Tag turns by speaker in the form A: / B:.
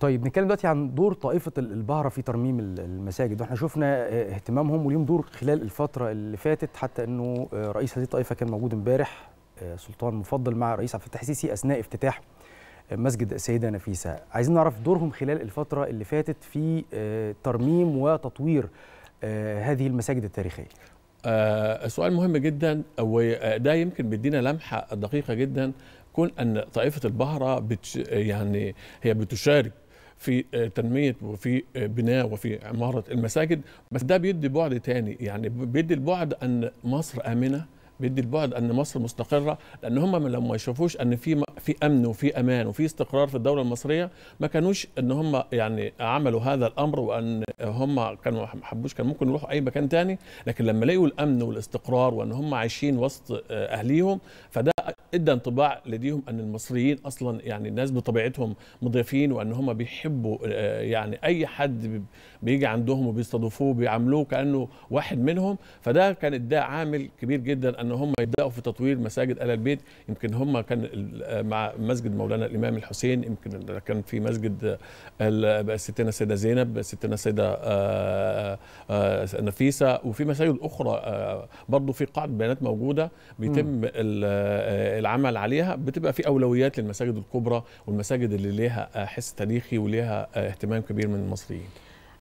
A: طيب نتكلم دلوقتي عن دور طائفه البهره في ترميم المساجد واحنا شفنا آه، اهتمامهم وليهم دور خلال الفتره اللي فاتت حتى انه آه، رئيس هذه الطائفه كان موجود امبارح آه، سلطان مفضل مع رئيس عبد الفتاح السيسي اثناء افتتاح مسجد السيده نفيسه عايزين نعرف دورهم خلال الفتره اللي فاتت في ترميم وتطوير هذه
B: المساجد التاريخيه سؤال مهم جدا وده يمكن بيدينا لمحه دقيقه جدا كون ان طائفه البهره بتش يعني هي بتشارك في آه، تنميه وفي آه، بناء وفي عماره المساجد بس ده بيدي بعد تاني يعني بيدي البعد ان مصر امنه بيدي البعد ان مصر مستقره لان هم لما يشوفوش ان في في امن وفي امان وفي استقرار في الدوله المصريه ما كانوش ان هم يعني عملوا هذا الامر وان هم كانوا ما حبوش كان ممكن يروحوا اي مكان تاني لكن لما لقوا الامن والاستقرار وان هم عايشين وسط آه، اهليهم فده ادى انطباع لديهم ان المصريين اصلا يعني الناس بطبيعتهم مضيفين وان هم بيحبوا آه، يعني اي حد بيجي عندهم وبيستضيفوه بيعاملوه كانه واحد منهم فده كان ادى عامل كبير جدا ان هم يبداوا في تطوير مساجد ال البيت يمكن هم كان آه، مع مسجد مولانا الامام الحسين يمكن كان في مسجد آه، ستنا السيده زينب ستنا السيده آه، نفيسه وفي مسائل اخرى آه، برضو في قاعده بيانات موجوده بيتم آه، العمل عليها بتبقى في اولويات للمساجد الكبرى والمساجد اللي ليها حس تاريخي وليها اهتمام كبير من المصريين